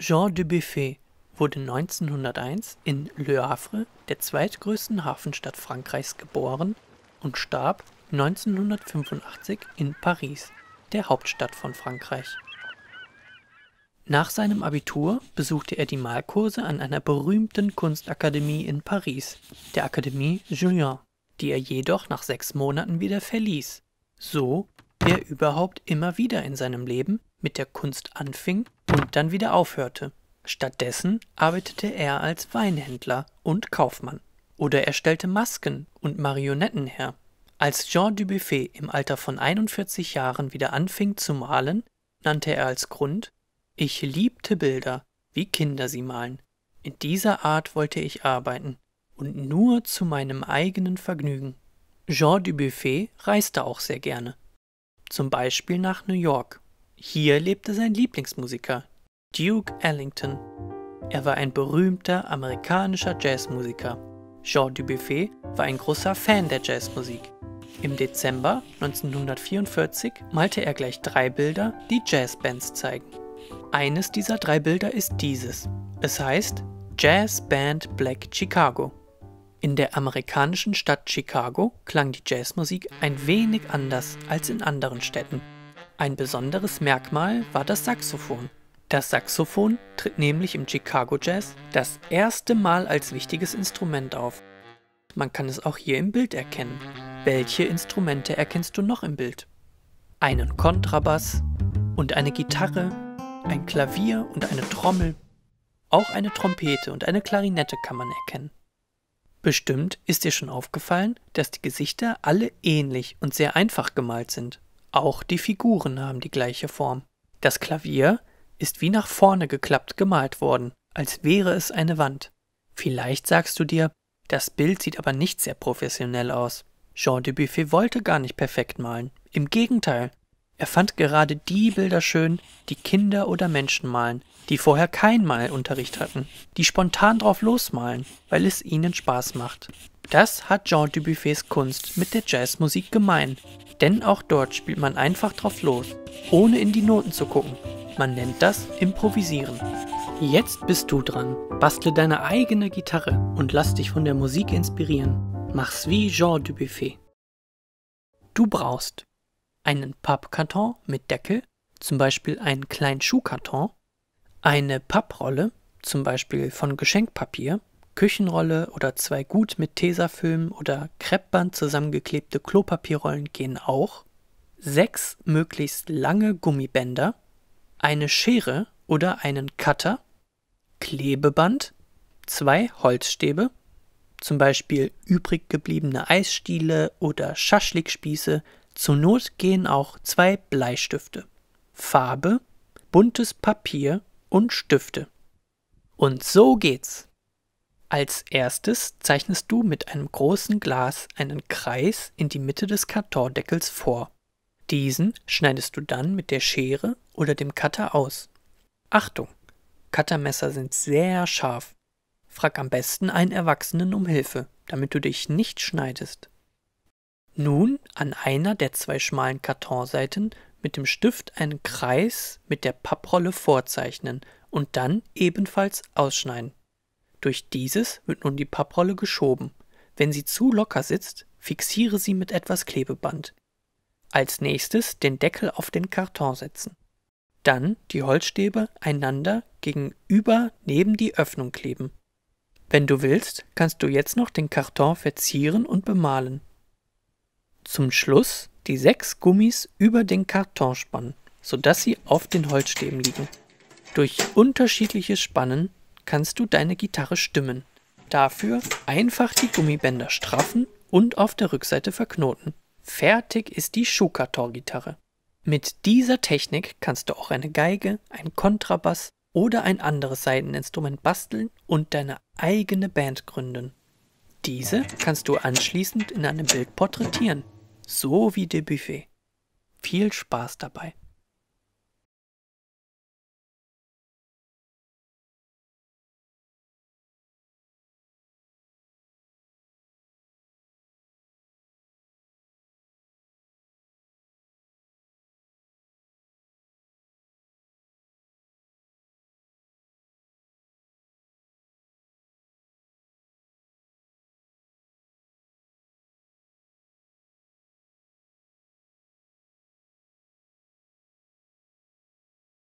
Jean de Buffet wurde 1901 in Le Havre, der zweitgrößten Hafenstadt Frankreichs, geboren und starb 1985 in Paris, der Hauptstadt von Frankreich. Nach seinem Abitur besuchte er die Malkurse an einer berühmten Kunstakademie in Paris, der Akademie Julien, die er jedoch nach sechs Monaten wieder verließ, so wie er überhaupt immer wieder in seinem Leben mit der Kunst anfing und dann wieder aufhörte. Stattdessen arbeitete er als Weinhändler und Kaufmann. Oder er stellte Masken und Marionetten her. Als Jean Dubuffet im Alter von 41 Jahren wieder anfing zu malen, nannte er als Grund Ich liebte Bilder, wie Kinder sie malen. In dieser Art wollte ich arbeiten und nur zu meinem eigenen Vergnügen. Jean Dubuffet reiste auch sehr gerne, zum Beispiel nach New York hier lebte sein Lieblingsmusiker, Duke Ellington. Er war ein berühmter amerikanischer Jazzmusiker. Jean Dubuffet war ein großer Fan der Jazzmusik. Im Dezember 1944 malte er gleich drei Bilder, die Jazzbands zeigen. Eines dieser drei Bilder ist dieses. Es heißt Jazz Band Black Chicago. In der amerikanischen Stadt Chicago klang die Jazzmusik ein wenig anders als in anderen Städten. Ein besonderes Merkmal war das Saxophon. Das Saxophon tritt nämlich im Chicago Jazz das erste Mal als wichtiges Instrument auf. Man kann es auch hier im Bild erkennen. Welche Instrumente erkennst du noch im Bild? Einen Kontrabass und eine Gitarre, ein Klavier und eine Trommel. Auch eine Trompete und eine Klarinette kann man erkennen. Bestimmt ist dir schon aufgefallen, dass die Gesichter alle ähnlich und sehr einfach gemalt sind. Auch die Figuren haben die gleiche Form. Das Klavier ist wie nach vorne geklappt gemalt worden, als wäre es eine Wand. Vielleicht sagst du dir, das Bild sieht aber nicht sehr professionell aus. Jean de Buffet wollte gar nicht perfekt malen. Im Gegenteil, er fand gerade die Bilder schön, die Kinder oder Menschen malen, die vorher kein Malunterricht hatten, die spontan drauf losmalen, weil es ihnen Spaß macht. Das hat Jean de Buffets Kunst mit der Jazzmusik gemein. Denn auch dort spielt man einfach drauf los, ohne in die Noten zu gucken. Man nennt das Improvisieren. Jetzt bist du dran. Bastle deine eigene Gitarre und lass dich von der Musik inspirieren. Mach's wie Jean Dubuffet. Du brauchst einen Pappkarton mit Deckel, zum Beispiel einen kleinen Schuhkarton, eine Papprolle, zum Beispiel von Geschenkpapier, Küchenrolle oder zwei gut mit Tesafilm oder Kreppband zusammengeklebte Klopapierrollen gehen auch. Sechs möglichst lange Gummibänder, eine Schere oder einen Cutter, Klebeband, zwei Holzstäbe, zum Beispiel übrig gebliebene Eisstiele oder Schaschlikspieße, zur Not gehen auch zwei Bleistifte, Farbe, buntes Papier und Stifte. Und so geht's. Als erstes zeichnest du mit einem großen Glas einen Kreis in die Mitte des Kartondeckels vor. Diesen schneidest du dann mit der Schere oder dem Cutter aus. Achtung! Cuttermesser sind sehr scharf. Frag am besten einen Erwachsenen um Hilfe, damit du dich nicht schneidest. Nun an einer der zwei schmalen Kartonseiten mit dem Stift einen Kreis mit der Papprolle vorzeichnen und dann ebenfalls ausschneiden. Durch dieses wird nun die Papprolle geschoben. Wenn sie zu locker sitzt, fixiere sie mit etwas Klebeband. Als nächstes den Deckel auf den Karton setzen. Dann die Holzstäbe einander gegenüber neben die Öffnung kleben. Wenn du willst, kannst du jetzt noch den Karton verzieren und bemalen. Zum Schluss die sechs Gummis über den Karton spannen, sodass sie auf den Holzstäben liegen. Durch unterschiedliches Spannen kannst du deine Gitarre stimmen. Dafür einfach die Gummibänder straffen und auf der Rückseite verknoten. Fertig ist die Schukator-Gitarre. Mit dieser Technik kannst du auch eine Geige, einen Kontrabass oder ein anderes Saiteninstrument basteln und deine eigene Band gründen. Diese kannst du anschließend in einem Bild porträtieren, so wie Debuffet. Viel Spaß dabei!